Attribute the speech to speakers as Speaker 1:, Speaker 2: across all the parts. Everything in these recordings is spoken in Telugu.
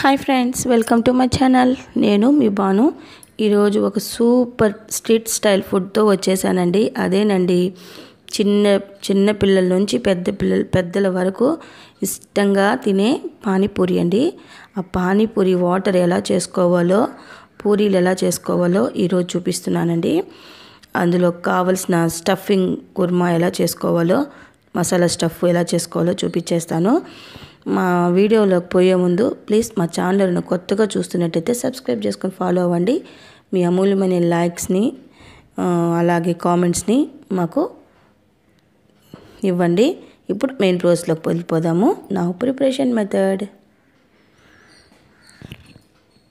Speaker 1: hi friends welcome to my channel నేను మీ బాను ఈరోజు ఒక సూపర్ స్ట్రీట్ స్టైల్ ఫుడ్తో వచ్చేసానండి అదేనండి చిన్న చిన్న పిల్లల నుంచి పెద్ద పిల్లల పెద్దల వరకు ఇష్టంగా తినే పానీపూరి అండి ఆ పానీపూరి వాటర్ ఎలా చేసుకోవాలో పూరీలు ఎలా చేసుకోవాలో ఈరోజు చూపిస్తున్నానండి అందులో కావలసిన స్టఫింగ్ కుర్మా ఎలా చేసుకోవాలో మసాలా స్టఫ్ ఎలా చేసుకోవాలో చూపించేస్తాను మా వీడియోలోకి పోయే ముందు ప్లీజ్ మా ఛానల్ను కొత్తగా చూస్తున్నట్టయితే సబ్స్క్రైబ్ చేసుకొని ఫాలో అవ్వండి మీ అమూల్యమైన లైక్స్ని అలాగే కామెంట్స్ని మాకు ఇవ్వండి ఇప్పుడు మెయిన్ ప్రోసెస్లోకి వెళ్ళిపోదాము నా ప్రిపరేషన్ మెథడ్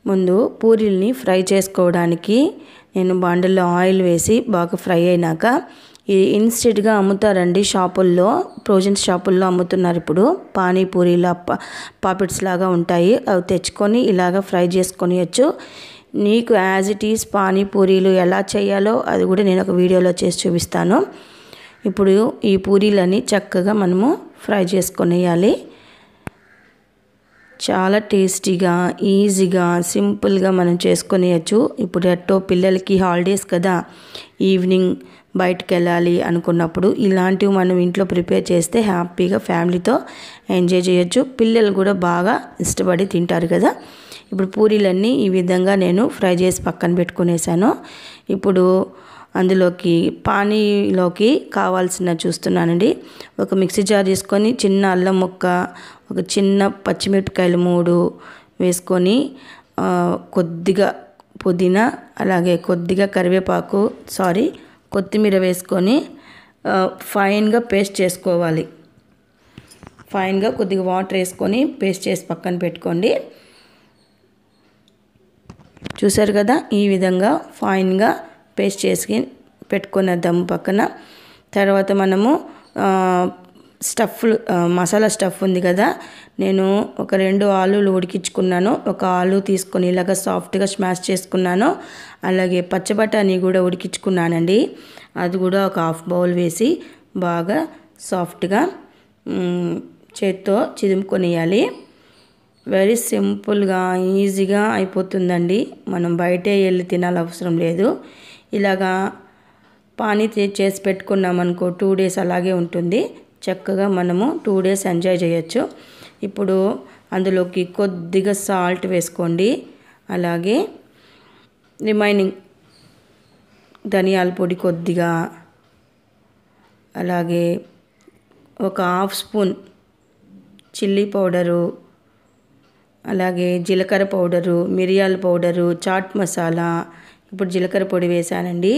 Speaker 1: ముందు పూరీల్ని ఫ్రై చేసుకోవడానికి నేను బాండల్లో ఆయిల్ వేసి బాగా ఫ్రై అయినాక ఇది ఇన్స్టెంట్గా అమ్ముతారండి షాపుల్లో ఫ్రోజన్ షాపుల్లో అమ్ముతున్నారు ఇప్పుడు పానీపూరీలా పాపిట్స్ లాగా ఉంటాయి అవి తెచ్చుకొని ఇలాగ ఫ్రై చేసుకొనియచ్చు నీకు యాజ్ ఇట్ ఈస్ పానీపూరీలు ఎలా చేయాలో అది కూడా నేను ఒక వీడియోలో చేసి చూపిస్తాను ఇప్పుడు ఈ పూరీలని చక్కగా మనము ఫ్రై చేసుకొనేయాలి చాలా టేస్టీగా ఈజీగా సింపుల్గా మనం చేసుకునేయచ్చు ఇప్పుడు ఎట్టో పిల్లలకి హాలిడేస్ కదా ఈవినింగ్ బయటకు వెళ్ళాలి అనుకున్నప్పుడు ఇలాంటివి మనం ఇంట్లో ప్రిపేర్ చేస్తే హ్యాపీగా ఫ్యామిలీతో ఎంజాయ్ చేయొచ్చు పిల్లలు కూడా బాగా ఇష్టపడి తింటారు కదా ఇప్పుడు పూరీలన్నీ ఈ విధంగా నేను ఫ్రై చేసి పక్కన పెట్టుకునేసాను ఇప్పుడు అందులోకి పానీలోకి కావాల్సిన చూస్తున్నానండి ఒక మిక్సీ జార్ తీసుకొని చిన్న అల్లం ముక్క ఒక చిన్న పచ్చిమిరపకాయలు మూడు వేసుకొని కొద్దిగా పుదీనా అలాగే కొద్దిగా కరివేపాకు సారీ కొత్తిమీర వేసుకొని ఫైన్గా పేస్ట్ చేసుకోవాలి ఫైన్గా కొద్దిగా వాటర్ వేసుకొని పేస్ట్ చేసి పక్కన పెట్టుకోండి చూసారు కదా ఈ విధంగా ఫైన్గా పేస్ట్ చేసి పెట్టుకున్న దమ్ పక్కన తర్వాత మనము స్టఫ్ మసాలా స్టఫ్ ఉంది కదా నేను ఒక రెండు ఆలులు ఉడికించుకున్నాను ఒక ఆలు తీసుకొని ఇలాగ సాఫ్ట్గా స్మాష్ చేసుకున్నాను అలాగే పచ్చబటాని కూడా ఉడికించుకున్నానండి అది కూడా ఒక హాఫ్ బౌల్ వేసి బాగా సాఫ్ట్గా చేత్తో చిదుముకొనియాలి వెరీ సింపుల్గా ఈజీగా అయిపోతుందండి మనం బయటే వెళ్ళి తినాలి అవసరం లేదు ఇలాగా పానీ చేసి పెట్టుకున్నాం అనుకో టూ డేస్ అలాగే ఉంటుంది చక్కగా మనము టూ డేస్ ఎంజాయ్ చేయొచ్చు ఇప్పుడు అందులోకి కొద్దిగా సాల్ట్ వేసుకోండి అలాగే రిమైనింగ్ ధనియాల పొడి కొద్దిగా అలాగే ఒక హాఫ్ స్పూన్ చిల్లీ పౌడరు అలాగే జీలకర్ర పౌడరు మిరియాల పౌడరు చాట్ మసాలా ఇప్పుడు జీలకర్ర పొడి వేసానండి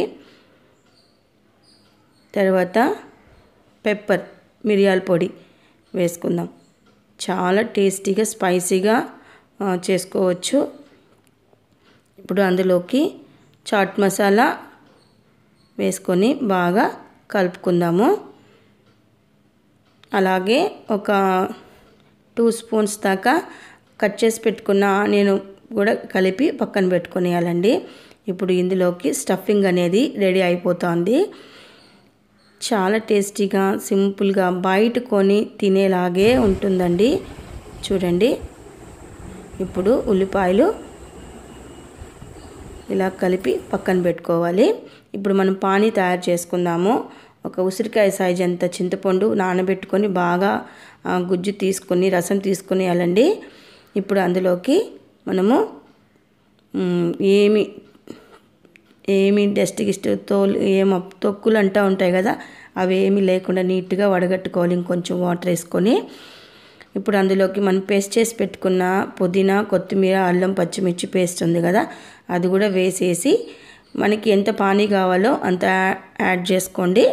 Speaker 1: తర్వాత పెప్పర్ మిరియాల పొడి వేసుకుందాం చాలా టేస్టీగా స్పైసీగా చేసుకోవచ్చు ఇప్పుడు అందులోకి చాట్ మసాలా వేసుకొని బాగా కలుపుకుందాము అలాగే ఒక టూ స్పూన్స్ దాకా కట్ చేసి పెట్టుకున్న నేను కూడా కలిపి పక్కన పెట్టుకునేయాలండి ఇప్పుడు ఇందులోకి స్టఫింగ్ అనేది రెడీ అయిపోతుంది చాలా టేస్టీగా సింపుల్గా బయట కొని తినేలాగే ఉంటుందండి చూడండి ఇప్పుడు ఉల్లిపాయలు ఇలా కలిపి పక్కన పెట్టుకోవాలి ఇప్పుడు మనం పానీ తయారు చేసుకుందాము ఒక ఉసిరికాయ సైజ్ అంత చింతపండు నానబెట్టుకొని బాగా గుజ్జు తీసుకొని రసం వెళ్ళండి ఇప్పుడు అందులోకి మనము ఏమి ఏమి డస్ట్ గిస్ట్ తోలు ఏమో తొక్కులు అంటూ ఉంటాయి కదా అవి ఏమీ లేకుండా నీట్గా వడగట్టుకోవాలి ఇంకొంచెం వాటర్ వేసుకొని ఇప్పుడు అందులోకి మనం పేస్ట్ చేసి పెట్టుకున్న పుదీనా కొత్తిమీర అల్లం పచ్చిమిర్చి పేస్ట్ ఉంది కదా అది కూడా వేసేసి మనకి ఎంత పానీ కావాలో అంత యాడ్ చేసుకోండి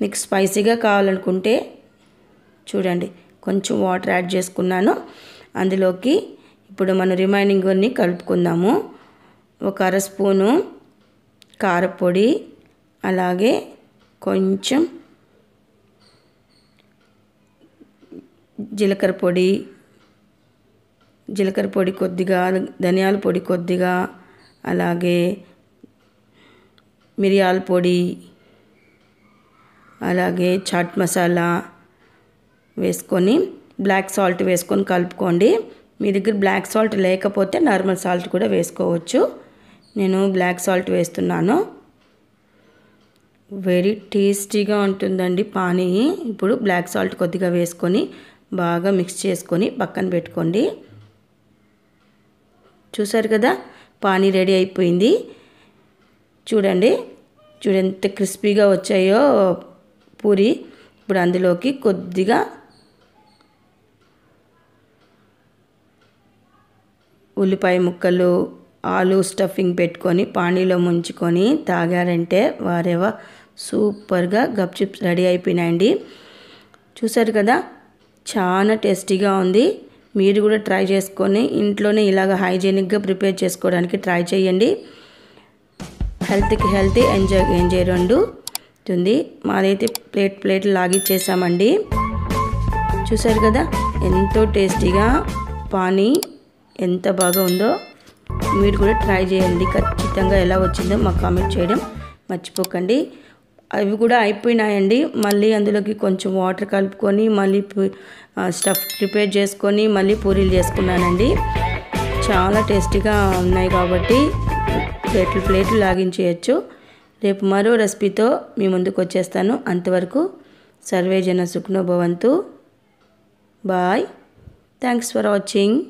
Speaker 1: మీకు స్పైసీగా కావాలనుకుంటే చూడండి కొంచెం వాటర్ యాడ్ చేసుకున్నాను అందులోకి ఇప్పుడు మనం రిమైనింగ్ అన్నీ కలుపుకుందాము ఒక అర స్పూను కారపొడి అలాగే కొంచెం జీలకర్ర పొడి జీలకర్ర పొడి కొద్దిగా ధనియాల పొడి కొద్దిగా అలాగే మిరియాల పొడి అలాగే చాట్ మసాలా వేసుకొని బ్లాక్ సాల్ట్ వేసుకొని కలుపుకోండి మీ దగ్గర బ్లాక్ సాల్ట్ లేకపోతే నార్మల్ సాల్ట్ కూడా వేసుకోవచ్చు నేను బ్లాక్ సాల్ట్ వేస్తున్నాను వెరీ టేస్టీగా ఉంటుందండి పానీ ఇప్పుడు బ్లాక్ సాల్ట్ కొద్దిగా వేసుకొని బాగా మిక్స్ చేసుకొని పక్కన పెట్టుకోండి చూసారు కదా పానీ రెడీ అయిపోయింది చూడండి చూడంత క్రిస్పీగా వచ్చాయో పూరి ఇప్పుడు అందులోకి కొద్దిగా ఉల్లిపాయ ముక్కలు ఆలు స్టఫింగ్ పెట్టుకొని పానీలో ముంచుకొని తాగారంటే వారేవా సూపర్గా చిప్స్ రెడీ అయిపోయినాయండి చూసారు కదా చాలా టేస్టీగా ఉంది మీరు కూడా ట్రై చేసుకొని ఇంట్లోనే ఇలాగ హైజీనిక్గా ప్రిపేర్ చేసుకోవడానికి ట్రై చేయండి హెల్త్కి హెల్త్ ఎంజాయ్ ఎంజాయ్ రెండు ఉంది మాదైతే ప్లేట్ ప్లేట్ లాగిచ్చేసామండి చూసారు కదా ఎంతో టేస్టీగా పానీ ఎంత బాగా ఉందో మీరు కూడా ట్రై చేయండి ఖచ్చితంగా ఎలా వచ్చిందో మాకు కామెంట్ చేయడం మర్చిపోకండి అవి కూడా అయిపోయినాయండి మళ్ళీ అందులోకి కొంచెం వాటర్ కలుపుకొని మళ్ళీ స్టఫ్ ప్రిపేర్ చేసుకొని మళ్ళీ పూరీలు చేసుకున్నానండి చాలా టేస్టీగా ఉన్నాయి కాబట్టి ప్లేట్లు ప్లేట్లు లాగించేయచ్చు రేపు మరో రెసిపీతో మీ ముందుకు వచ్చేస్తాను అంతవరకు సర్వేజన సుఖ్నోభవంతు బాయ్ థ్యాంక్స్ ఫర్ వాచింగ్